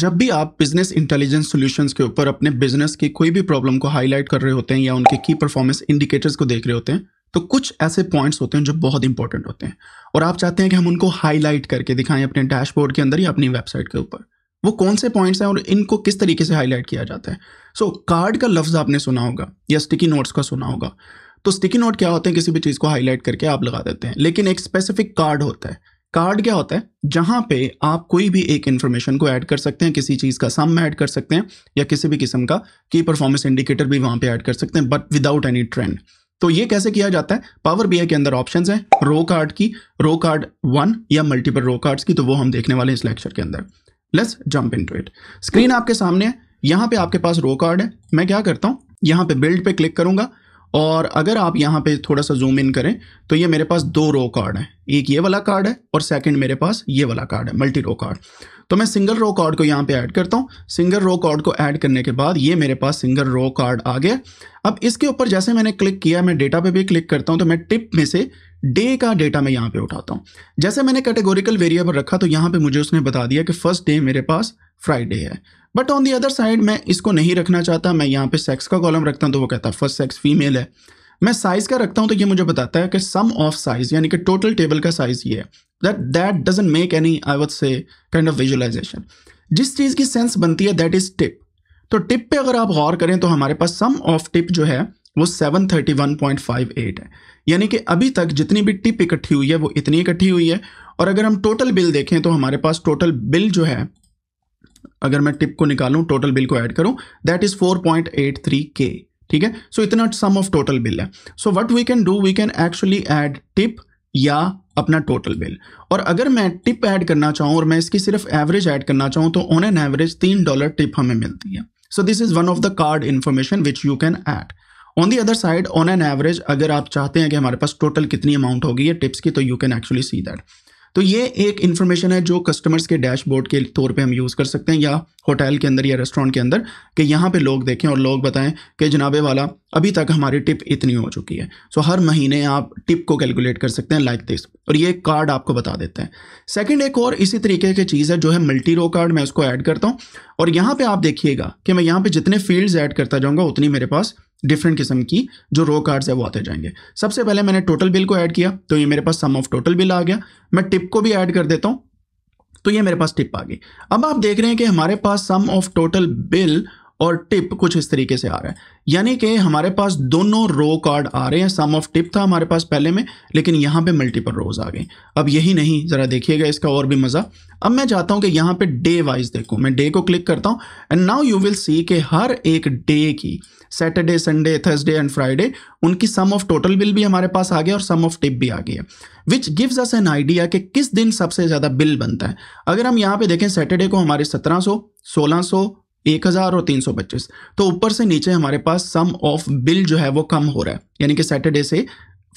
जब भी आप बिजनेस इंटेलिजेंस सॉल्यूशंस के ऊपर अपने बिजनेस की कोई भी प्रॉब्लम को हाईलाइट कर रहे होते हैं या उनके की परफॉर्मेंस इंडिकेटर्स को देख रहे होते हैं तो कुछ ऐसे पॉइंट्स होते हैं जो बहुत इंपॉर्टेंट होते हैं और आप चाहते हैं कि हम उनको हाईलाइट करके दिखाएं अपने डैशबोर्ड के अंदर या अपनी वेबसाइट के ऊपर वो कौन से पॉइंट्स हैं और इनको किस तरीके से हाईलाइट किया जाता है सो so, कार्ड का लफ्ज़ आपने सुना होगा या स्टिकी नोट्स का सुना होगा तो स्टिकी नोट क्या होते हैं किसी भी चीज़ को हाईलाइट करके आप लगा देते हैं लेकिन एक स्पेसिफिक कार्ड होता है कार्ड क्या होता है जहां पे आप कोई भी एक इन्फॉर्मेशन को ऐड कर सकते हैं किसी चीज़ का सम ऐड कर सकते हैं या किसी भी किस्म का की परफॉर्मेंस इंडिकेटर भी वहां पे ऐड कर सकते हैं बट विदाउट एनी ट्रेंड तो ये कैसे किया जाता है पावर बी के अंदर ऑप्शन है रो कार्ड की रो कार्ड वन या मल्टीपल रो कार्ड्स की तो वो हम देखने वाले हैं इस लेक्चर के अंदर let's jump into it screen आपके सामने है यहाँ पर आपके पास रो कार्ड है मैं क्या करता हूँ यहाँ पर बिल्ड पे क्लिक करूंगा और अगर आप यहाँ पे थोड़ा सा जूम इन करें तो ये मेरे पास दो रो कार्ड है एक ये वाला कार्ड है और सेकंड मेरे पास ये वाला कार्ड है मल्टी रो कार्ड तो मैं सिंगल रो कार्ड को यहाँ पे ऐड करता हूँ सिंगल रो कार्ड को ऐड करने के बाद ये मेरे पास सिंगल रो कार्ड आ गया अब इसके ऊपर जैसे मैंने क्लिक किया मैं डेटा पे भी क्लिक करता हूँ तो मैं टिप में से डे का डेटा मैं यहाँ पर उठाता हूँ जैसे मैंने कैटेगोरिकल वेरिएबल रखा तो यहाँ पर मुझे उसने बता दिया कि फर्स्ट डे मेरे पास फ्राइडे है but on the other side मैं इसको नहीं रखना चाहता मैं यहाँ पे सेक्स का कॉलम रखता हूँ तो वो कहता है फर्स्ट सेक्स फीमेल है मैं साइज़ का रखता हूँ तो ये मुझे बताता है कि सम ऑफ साइज़ यानी कि टोटल टेबल का साइज़ ये है that that doesn't make any I would say kind of visualization जिस चीज़ की सेंस बनती है दैट इज़ टिप तो टिप पे अगर आप गौर करें तो हमारे पास सम ऑफ टिप जो है वो 731.58 है यानी कि अभी तक जितनी भी टिप इकट्ठी हुई है वो इतनी इकट्ठी हुई है और अगर हम टोटल बिल देखें तो हमारे पास टोटल बिल जो है अगर मैं टिप को निकालूं टोटल बिल को ऐड करूं दैट इज 4.83 के ठीक है सो so, इतना सम ऑफ टोटल बिल है so what we can do we can actually add tip या अपना टोटल बिल और अगर मैं टिप ऐड करना चाहूं और मैं इसकी सिर्फ एवरेज ऐड करना चाहूं तो ऑन एन एवरेज तीन डॉलर टिप हमें मिलती है so this is one of the card information which you can add on the other side on an average अगर आप चाहते हैं कि हमारे पास टोटल कितनी अमाउंट होगी टिप्स की तो you can actually see that तो ये एक इन्फॉर्मेशन है जो कस्टमर्स के डैशबोर्ड के तौर पे हम यूज़ कर सकते हैं या होटल के अंदर या रेस्टोरेंट के अंदर कि यहाँ पे लोग देखें और लोग बताएं कि जनाबे वाला अभी तक हमारी टिप इतनी हो चुकी है सो हर महीने आप टिप को कैलकुलेट कर सकते हैं लाइक like दिस और ये कार्ड आपको बता देते हैं सेकेंड एक और इसी तरीके की चीज़ है जो है मल्टी रो कार्ड मैं उसको ऐड करता हूँ और यहाँ पर आप देखिएगा कि मैं यहाँ पर जितने फील्ड्स ऐड करता जाऊँगा उतनी मेरे पास डिफरेंट किस्म की जो रो कार्ड्स है वो आते जाएंगे सबसे पहले मैंने टोटल बिल को ऐड किया तो ये मेरे पास सम ऑफ टोटल बिल आ गया मैं टिप को भी ऐड कर देता हूँ तो ये मेरे पास टिप आ गई अब आप देख रहे हैं कि हमारे पास सम ऑफ टोटल बिल और टिप कुछ इस तरीके से आ रहा है यानी कि हमारे पास दोनों रो कार्ड आ रहे हैं सम ऑफ टिप था हमारे पास पहले में लेकिन यहाँ पे मल्टीपल रोज आ गए अब यही नहीं ज़रा देखिएगा इसका और भी मज़ा अब मैं चाहता हूँ कि यहाँ पे डे वाइज देखूँ मैं डे को क्लिक करता हूँ and now you will see कि हर एक डे की Saturday Sunday Thursday and Friday उनकी सम ऑफ टोटल बिल भी हमारे पास आ गया और सम ऑफ टिप भी आ गई है which gives us an idea कि किस दिन सबसे ज़्यादा बिल बनता है अगर हम यहाँ पे देखें सैटरडे को हमारे सत्रह सौ सोलह सौ एक हज़ार और तीन सौ पच्चीस तो ऊपर से नीचे हमारे पास सम ऑफ बिल जो है वो कम हो रहा है यानी कि सैटरडे से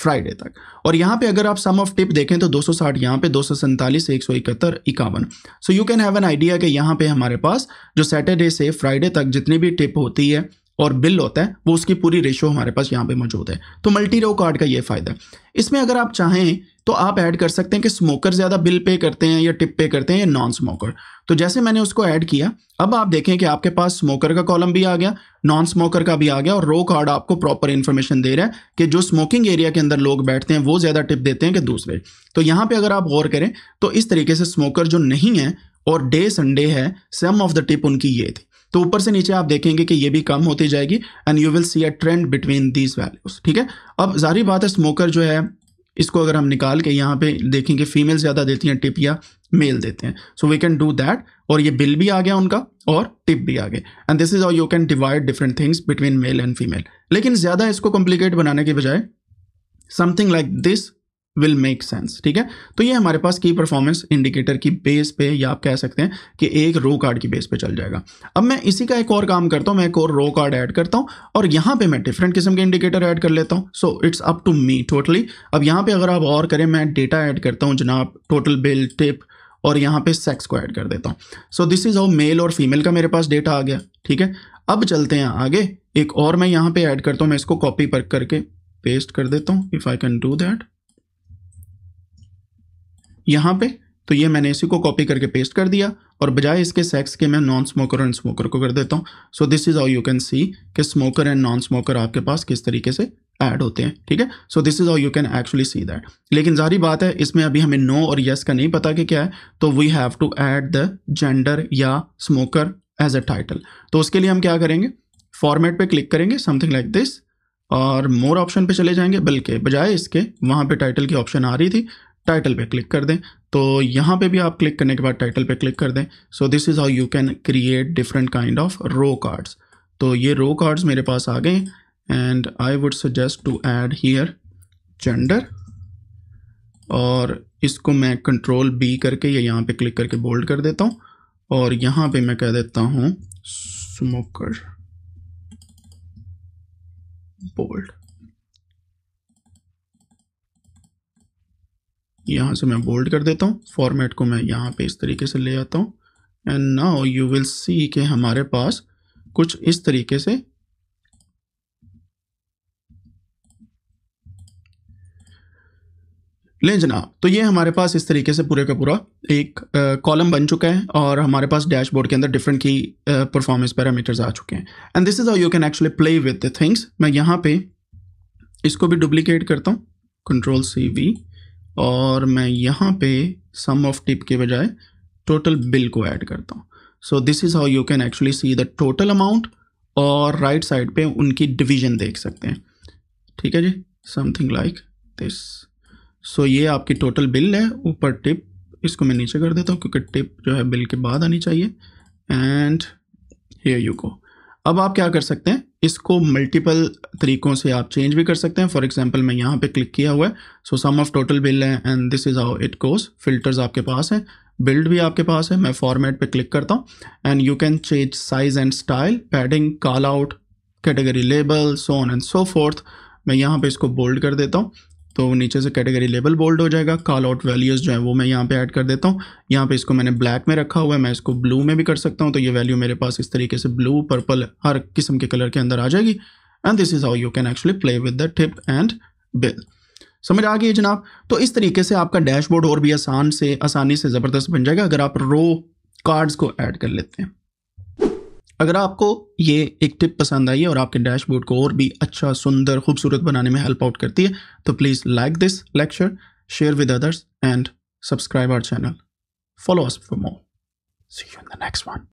फ्राइडे तक और यहाँ पे अगर आप सम ऑफ टिप देखें तो 260 सौ साठ यहाँ पे दो सौ सैंतालीस एक सौ इकहत्तर इक्यावन so you can have an idea कि यहाँ पे हमारे पास जो सैटरडे से फ्राइडे तक जितनी भी टिप होती है और बिल होता है वो उसकी पूरी रेशियो हमारे पास यहाँ पे मौजूद है तो मल्टी रो कार्ड का ये फ़ायदा है इसमें अगर आप चाहें तो आप ऐड कर सकते हैं कि स्मोकर ज़्यादा बिल पे करते हैं या टिप पे करते हैं या नॉन स्मोकर तो जैसे मैंने उसको ऐड किया अब आप देखें कि आपके पास स्मोकर का कॉलम भी आ गया नॉन स्मोकर का भी आ गया और रो कार्ड आपको प्रॉपर इन्फॉर्मेशन दे रहा है कि जो स्मोकिंग एरिया के अंदर लोग बैठते हैं वो ज़्यादा टिप देते हैं कि दूसरे तो यहाँ पर अगर आप गौर करें तो इस तरीके से स्मोकर जो नहीं है और डे संडे है सम ऑफ द टिप उनकी ये थी तो ऊपर से नीचे आप देखेंगे कि ये भी कम होती जाएगी and you will see a trend between these values ठीक है अब जारी बात है स्मोकर जो है इसको अगर हम निकाल के यहाँ पे देखेंगे फीमेल ज़्यादा देती हैं टिप या मेल देते हैं so we can do that और ये बिल भी आ गया उनका और टिप भी आ गया and this is all you can divide different things between male and female लेकिन ज़्यादा इसको कॉम्प्लिकेट बनाने के बजाय something like this will make sense ठीक है तो ये हमारे पास की परफॉर्मेंस इंडिकेटर की बेस पे या आप कह सकते हैं कि एक रो कार्ड की बेस पे चल जाएगा अब मैं इसी का एक और काम करता हूँ मैं एक और रो कार्ड ऐड करता हूँ और यहाँ पे मैं डिफरेंट किस्म के इंडिकेटर ऐड कर लेता हूँ so it's up to me totally अब यहाँ पे अगर आप और करें मैं डेटा ऐड करता हूँ जनाब टोटल बिल टिप और यहाँ पे सेक्स को ऐड कर देता हूँ so this is how male और फीमेल का मेरे पास डेटा आ गया ठीक है अब चलते हैं आगे एक और मैं यहाँ पे ऐड करता हूँ मैं इसको कॉपी पर करके पेस्ट कर देता हूँ if I can do that यहाँ पे तो ये मैंने इसी को कॉपी करके पेस्ट कर दिया और बजाय इसके सेक्स के मैं नॉन स्मोकर एंड स्मोकर को कर देता हूँ so this is how you can see कि स्मोकर एंड नॉन स्मोकर आपके पास किस तरीके से ऐड होते हैं ठीक है so this is how you can actually see that लेकिन जारी बात है इसमें अभी हमें नो और येस yes का नहीं पता कि क्या है तो we have to add the gender या स्मोकर एज अ टाइटल तो उसके लिए हम क्या करेंगे फॉर्मेट पे क्लिक करेंगे समथिंग लाइक दिस और मोर ऑप्शन पे चले जाएंगे बल्कि बजाय इसके वहाँ पे टाइटल की ऑप्शन आ रही थी टाइटल पे क्लिक कर दें तो यहाँ पे भी आप क्लिक करने के बाद टाइटल पे क्लिक कर दें so this is how you can create different kind of row cards तो ये रो कार्ड्स मेरे पास आ गए and I would suggest to add here gender और इसको मैं कंट्रोल बी करके या यहाँ पे क्लिक करके बोल्ड कर देता हूँ और यहाँ पे मैं कह देता हूँ स्मोकर बोल्ड यहाँ से मैं बोल्ड कर देता हूँ फॉर्मेट को मैं यहाँ पे इस तरीके से ले आता हूँ and now you will see के हमारे पास कुछ इस तरीके से ले जनाब तो ये हमारे पास इस तरीके से पूरे का पूरा एक कॉलम बन चुका है और हमारे पास डैशबोर्ड के अंदर डिफरेंट की परफॉर्मेंस पैरामीटर्स आ चुके हैं and this is how you can actually play with the things मैं यहाँ पे इसको भी डुप्लीकेट करता हूँ कंट्रोल सी वी और मैं यहाँ पे सम ऑफ टिप के बजाय टोटल बिल को ऐड करता हूँ so this is how you can actually see the total amount और राइट right साइड पे उनकी डिवीजन देख सकते हैं ठीक है जी समथिंग लाइक दिस सो ये आपकी टोटल बिल है ऊपर टिप इसको मैं नीचे कर देता हूँ क्योंकि टिप जो है बिल के बाद आनी चाहिए एंड हेयर यू गो अब आप क्या कर सकते हैं इसको मल्टीपल तरीक़ों से आप चेंज भी कर सकते हैं फॉर एग्जांपल मैं यहाँ पे क्लिक किया हुआ है so sum of total bill है and this is how it course filters आपके पास हैं बिल्ड भी आपके पास है मैं फॉर्मेट पे क्लिक करता हूँ and you can change size and style padding call out category label zone and so forth मैं यहाँ पे इसको बोल्ड कर देता हूँ तो नीचे से कैटेगरी लेबल बोल्ड हो जाएगा कॉल आउट वैल्यूज़ जो है वो मैं यहाँ पे ऐड कर देता हूँ यहाँ पे इसको मैंने ब्लैक में रखा हुआ है मैं इसको ब्लू में भी कर सकता हूँ तो ये वैल्यू मेरे पास इस तरीके से ब्लू पर्पल हर किस्म के कलर के अंदर आ जाएगी and this is how you can actually play with the tip and bill समझ आ गई जनाब तो इस तरीके से आपका डैशबोर्ड और भी आसान से आसानी से ज़बरदस्त बन जाएगा अगर आप रो कार्ड्स को ऐड कर लेते हैं अगर आपको ये एक टिप पसंद आई है और आपके डैशबोर्ड को और भी अच्छा सुंदर खूबसूरत बनाने में हेल्प आउट करती है तो please like this lecture share with others and subscribe our channel follow us for more see you in the next one